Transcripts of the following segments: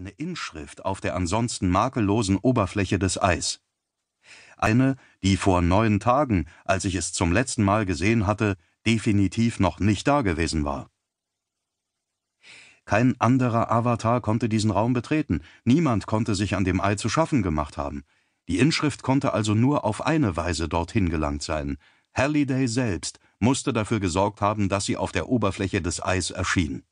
eine Inschrift auf der ansonsten makellosen Oberfläche des Eis. Eine, die vor neun Tagen, als ich es zum letzten Mal gesehen hatte, definitiv noch nicht dagewesen war. Kein anderer Avatar konnte diesen Raum betreten, niemand konnte sich an dem Ei zu schaffen gemacht haben. Die Inschrift konnte also nur auf eine Weise dorthin gelangt sein. Halliday selbst musste dafür gesorgt haben, dass sie auf der Oberfläche des Eis erschien.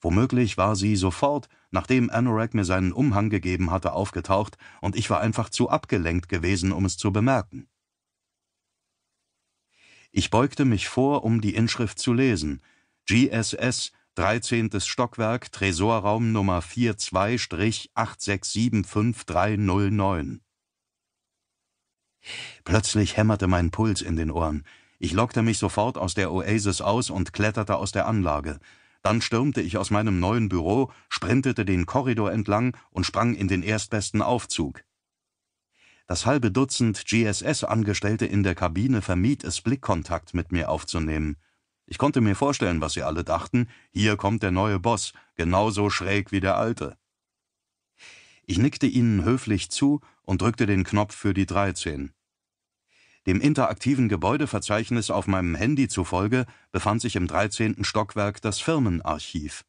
Womöglich war sie sofort, nachdem Anorak mir seinen Umhang gegeben hatte, aufgetaucht, und ich war einfach zu abgelenkt gewesen, um es zu bemerken. Ich beugte mich vor, um die Inschrift zu lesen. GSS, 13. Stockwerk, Tresorraum Nummer 42-8675309. Plötzlich hämmerte mein Puls in den Ohren. Ich lockte mich sofort aus der Oasis aus und kletterte aus der Anlage. Dann stürmte ich aus meinem neuen Büro, sprintete den Korridor entlang und sprang in den erstbesten Aufzug. Das halbe Dutzend GSS-Angestellte in der Kabine vermied es, Blickkontakt mit mir aufzunehmen. Ich konnte mir vorstellen, was sie alle dachten, hier kommt der neue Boss, genauso schräg wie der alte. Ich nickte ihnen höflich zu und drückte den Knopf für die 13. Dem interaktiven Gebäudeverzeichnis auf meinem Handy zufolge befand sich im 13. Stockwerk das Firmenarchiv.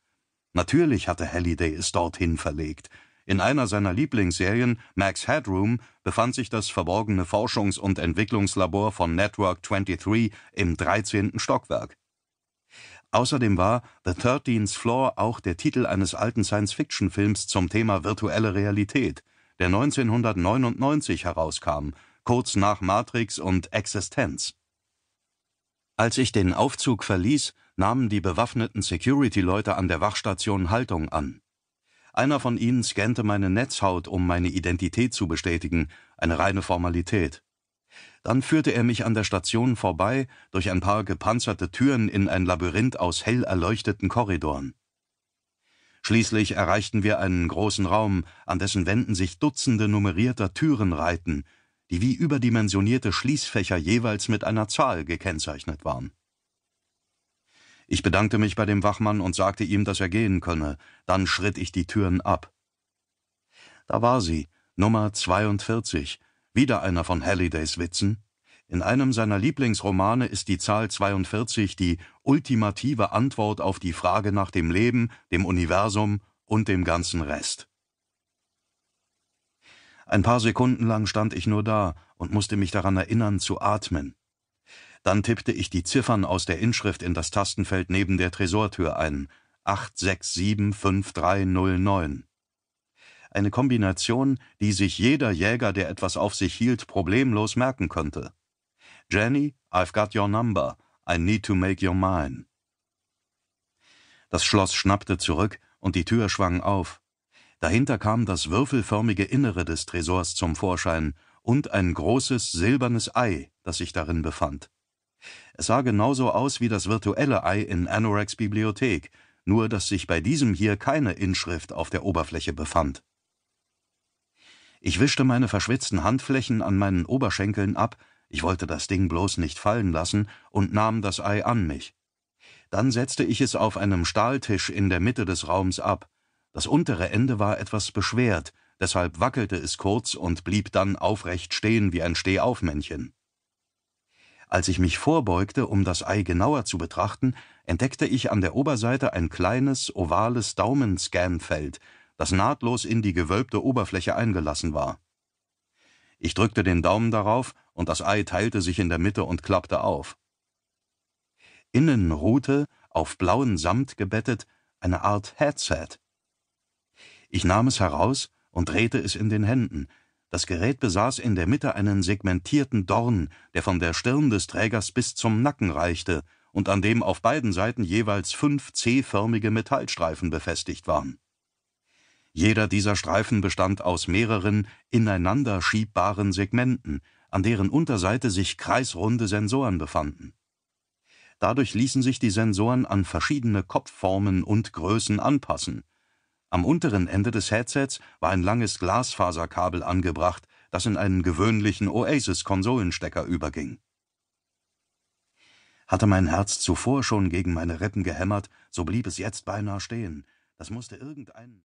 Natürlich hatte Halliday es dorthin verlegt. In einer seiner Lieblingsserien, Max Headroom, befand sich das verborgene Forschungs- und Entwicklungslabor von Network 23 im 13. Stockwerk. Außerdem war The 13th Floor auch der Titel eines alten Science-Fiction-Films zum Thema virtuelle Realität, der 1999 herauskam kurz nach Matrix und Existenz. Als ich den Aufzug verließ, nahmen die bewaffneten Security-Leute an der Wachstation Haltung an. Einer von ihnen scannte meine Netzhaut, um meine Identität zu bestätigen, eine reine Formalität. Dann führte er mich an der Station vorbei, durch ein paar gepanzerte Türen in ein Labyrinth aus hell erleuchteten Korridoren. Schließlich erreichten wir einen großen Raum, an dessen Wänden sich Dutzende nummerierter Türen reihten, die wie überdimensionierte Schließfächer jeweils mit einer Zahl gekennzeichnet waren. Ich bedankte mich bei dem Wachmann und sagte ihm, dass er gehen könne, dann schritt ich die Türen ab. Da war sie, Nummer 42, wieder einer von Hallidays Witzen. In einem seiner Lieblingsromane ist die Zahl 42 die ultimative Antwort auf die Frage nach dem Leben, dem Universum und dem ganzen Rest. Ein paar Sekunden lang stand ich nur da und musste mich daran erinnern, zu atmen. Dann tippte ich die Ziffern aus der Inschrift in das Tastenfeld neben der Tresortür ein. 8675309. Eine Kombination, die sich jeder Jäger, der etwas auf sich hielt, problemlos merken könnte. Jenny, I've got your number. I need to make your mine. Das Schloss schnappte zurück und die Tür schwang auf. Dahinter kam das würfelförmige Innere des Tresors zum Vorschein und ein großes silbernes Ei, das sich darin befand. Es sah genauso aus wie das virtuelle Ei in Anoraks Bibliothek, nur dass sich bei diesem hier keine Inschrift auf der Oberfläche befand. Ich wischte meine verschwitzten Handflächen an meinen Oberschenkeln ab, ich wollte das Ding bloß nicht fallen lassen und nahm das Ei an mich. Dann setzte ich es auf einem Stahltisch in der Mitte des Raums ab. Das untere Ende war etwas beschwert, deshalb wackelte es kurz und blieb dann aufrecht stehen wie ein Stehaufmännchen. Als ich mich vorbeugte, um das Ei genauer zu betrachten, entdeckte ich an der Oberseite ein kleines, ovales Daumenscanfeld, das nahtlos in die gewölbte Oberfläche eingelassen war. Ich drückte den Daumen darauf, und das Ei teilte sich in der Mitte und klappte auf. Innen ruhte, auf blauen Samt gebettet, eine Art Headset. Ich nahm es heraus und drehte es in den Händen. Das Gerät besaß in der Mitte einen segmentierten Dorn, der von der Stirn des Trägers bis zum Nacken reichte und an dem auf beiden Seiten jeweils fünf C-förmige Metallstreifen befestigt waren. Jeder dieser Streifen bestand aus mehreren ineinander schiebbaren Segmenten, an deren Unterseite sich kreisrunde Sensoren befanden. Dadurch ließen sich die Sensoren an verschiedene Kopfformen und Größen anpassen – am unteren Ende des Headsets war ein langes Glasfaserkabel angebracht, das in einen gewöhnlichen Oasis-Konsolenstecker überging. Hatte mein Herz zuvor schon gegen meine Rippen gehämmert, so blieb es jetzt beinahe stehen. Das musste irgendein